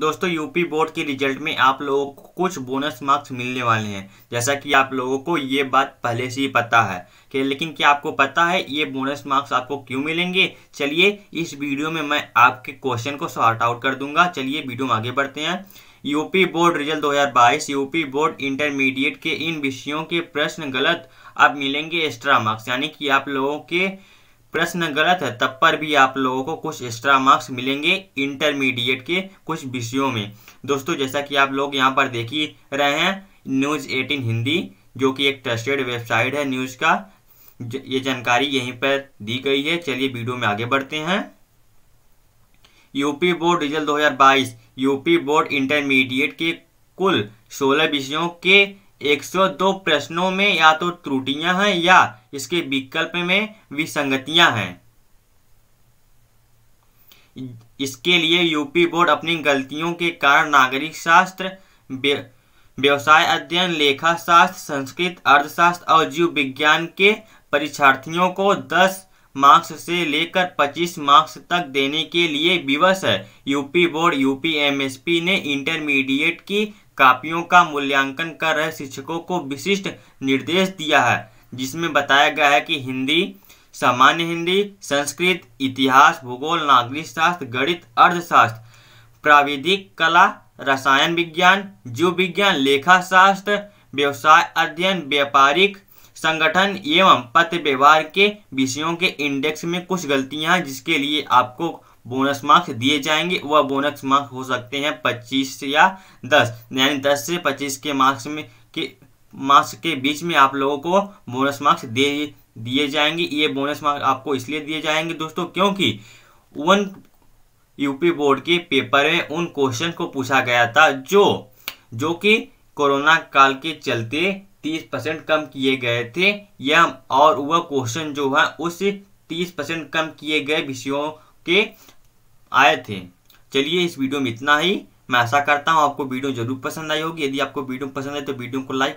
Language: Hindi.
दोस्तों यूपी बोर्ड के रिजल्ट में आप लोगों को कुछ बोनस मार्क्स मिलने वाले हैं जैसा कि आप लोगों को ये बात पहले से ही पता है कि लेकिन क्या आपको पता है ये बोनस मार्क्स आपको क्यों मिलेंगे चलिए इस वीडियो में मैं आपके क्वेश्चन को सॉर्ट आउट कर दूंगा चलिए वीडियो में आगे बढ़ते हैं UP board result 2022 UP board intermediate के इन विषयों के प्रश्न गलत अब मिलेंगे एक्स्ट्रा मार्क्स यानी कि आप लोगों के प्रश्न गलत है तब पर भी आप लोगों को कुछ एक्स्ट्रा मार्क्स मिलेंगे इंटरमीडिएट के कुछ विषयों में दोस्तों जैसा कि आप लोग यहाँ पर देख ही रहे हैं न्यूज़ एटीन हिंदी जो कि एक ट्रस्टेड वेबसाइट है न्यूज़ का ये जानकारी यहीं पर दी गई है चलिए वीडियो में आगे बढ़ते हैं UP board result 2022 UP board intermediate के कुल 16 विषयों के 102 प्रश्नों में या तो त्रुटियां हैं या इसके विकल्प में विसंगतियां हैं इसके लिए यूपी बोर्ड अपनी गलतियों के कारण नागरिक शास्त्र व्यवसाय अध्ययन लेखा शास्त्र संस्कृत अर्थशास्त्र और जीव विज्ञान के परीक्षार्थियों को 10 मार्क्स से लेकर 25 मार्क्स तक देने के लिए विवश है यूपी बोर्ड यूपीएमएसपी ने इंटरमीडिएट की कापियों का मूल्यांकन कर रहे शिक्षकों को विशिष्ट निर्देश दिया है जिसमें बताया गया है कि हिंदी सामान्य हिंदी संस्कृत इतिहास भूगोल नागरिक शास्त्र गणित अर्थशास्त्र प्राविधिक कला रसायन विज्ञान जीव विज्ञान लेखा शास्त्र व्यवसाय अध्ययन व्यापारिक संगठन एवं पत्र व्यवहार के विषयों के इंडेक्स में कुछ गलतियां हैं जिसके लिए आपको बोनस मार्क्स दिए जाएंगे वह बोनस मार्क्स हो सकते हैं पच्चीस या दस यानी दस से पच्चीस के मार्क्स में के मार्क्स के बीच में आप लोगों को बोनस मार्क्स दे दिए जाएंगे ये बोनस मार्क्स आपको इसलिए दिए जाएंगे दोस्तों क्योंकि वन यूपी बोर्ड के पेपर में उन क्वेश्चन को पूछा गया था जो जो कि कोरोना काल के चलते तीस परसेंट कम किए गए थे या और वह क्वेश्चन जो है उस तीस परसेंट कम किए गए विषयों के आए थे चलिए इस वीडियो में इतना ही मैं ऐसा करता हूँ आपको वीडियो जरूर पसंद आई होगी यदि आपको वीडियो पसंद है तो वीडियो को लाइक